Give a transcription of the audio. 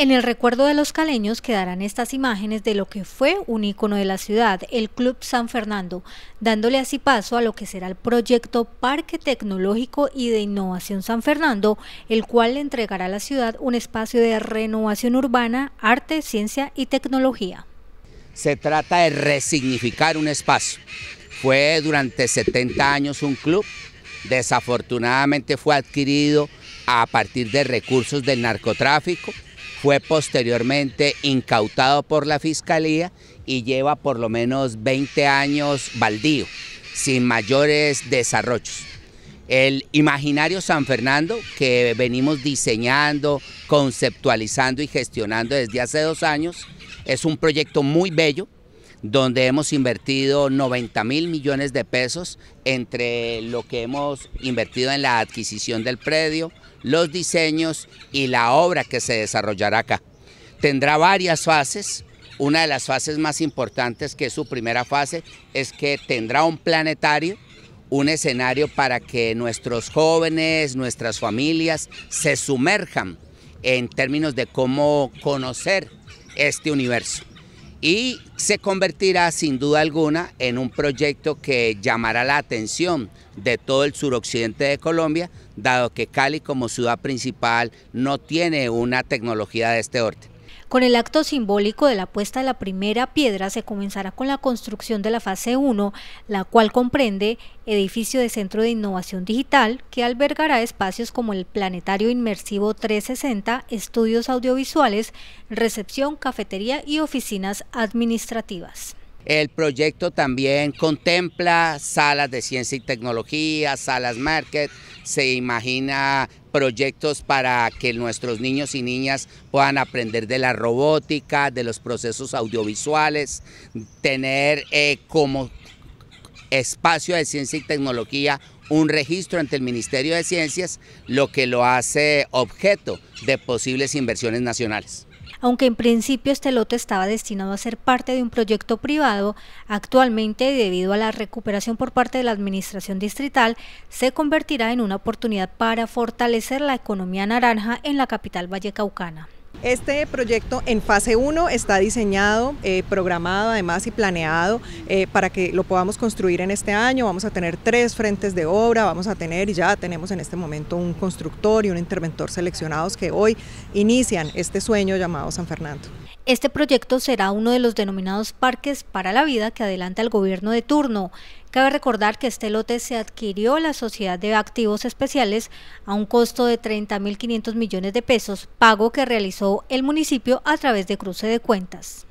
En el recuerdo de los caleños quedarán estas imágenes de lo que fue un ícono de la ciudad, el Club San Fernando, dándole así paso a lo que será el proyecto Parque Tecnológico y de Innovación San Fernando, el cual le entregará a la ciudad un espacio de renovación urbana, arte, ciencia y tecnología. Se trata de resignificar un espacio. Fue durante 70 años un club, desafortunadamente fue adquirido a partir de recursos del narcotráfico, fue posteriormente incautado por la Fiscalía y lleva por lo menos 20 años baldío, sin mayores desarrollos. El imaginario San Fernando que venimos diseñando, conceptualizando y gestionando desde hace dos años es un proyecto muy bello donde hemos invertido 90 mil millones de pesos entre lo que hemos invertido en la adquisición del predio, los diseños y la obra que se desarrollará acá. Tendrá varias fases. Una de las fases más importantes, que es su primera fase, es que tendrá un planetario, un escenario para que nuestros jóvenes, nuestras familias se sumerjan en términos de cómo conocer este universo y se convertirá sin duda alguna en un proyecto que llamará la atención de todo el suroccidente de Colombia, dado que Cali como ciudad principal no tiene una tecnología de este orden. Con el acto simbólico de la puesta de la primera piedra se comenzará con la construcción de la fase 1, la cual comprende edificio de Centro de Innovación Digital que albergará espacios como el Planetario Inmersivo 360, estudios audiovisuales, recepción, cafetería y oficinas administrativas. El proyecto también contempla salas de ciencia y tecnología, salas market, se imagina proyectos para que nuestros niños y niñas puedan aprender de la robótica, de los procesos audiovisuales, tener eh, como espacio de ciencia y tecnología un registro ante el Ministerio de Ciencias, lo que lo hace objeto de posibles inversiones nacionales. Aunque en principio este lote estaba destinado a ser parte de un proyecto privado, actualmente, debido a la recuperación por parte de la Administración Distrital, se convertirá en una oportunidad para fortalecer la economía naranja en la capital vallecaucana. Este proyecto en fase 1 está diseñado, eh, programado además y planeado eh, para que lo podamos construir en este año. Vamos a tener tres frentes de obra, vamos a tener y ya tenemos en este momento un constructor y un interventor seleccionados que hoy inician este sueño llamado San Fernando. Este proyecto será uno de los denominados parques para la vida que adelanta el gobierno de turno. Cabe recordar que este lote se adquirió la Sociedad de Activos Especiales a un costo de 30.500 millones de pesos, pago que realizó el municipio a través de cruce de cuentas.